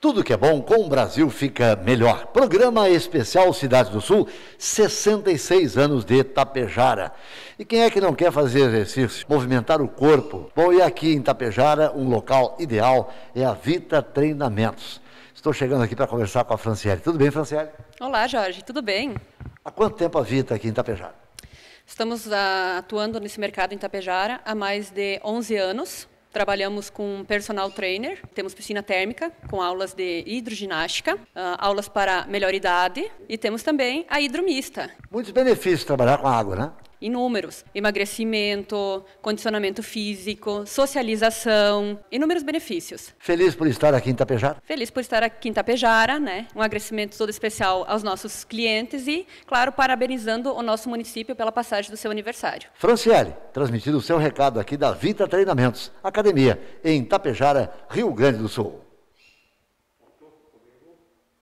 Tudo que é bom com o Brasil fica melhor. Programa especial Cidade do Sul, 66 anos de Tapejara. E quem é que não quer fazer exercício, movimentar o corpo? Bom, e aqui em Tapejara, um local ideal é a Vita Treinamentos. Estou chegando aqui para conversar com a Franciele. Tudo bem, Franciele? Olá, Jorge, tudo bem? Há quanto tempo a Vita aqui em Tapejara? Estamos ah, atuando nesse mercado em Tapejara há mais de 11 anos. Trabalhamos com personal trainer, temos piscina térmica com aulas de hidroginástica, ah, aulas para melhor idade e temos também a hidromista. Muitos benefícios trabalhar com água, né? inúmeros: emagrecimento, condicionamento físico, socialização, inúmeros benefícios. Feliz por estar aqui em Itapejara? Feliz por estar aqui em Itapejara, né? Um agradecimento todo especial aos nossos clientes e, claro, parabenizando o nosso município pela passagem do seu aniversário. Franciele, transmitindo o seu recado aqui da Vita Treinamentos, academia em Itapejara, Rio Grande do Sul.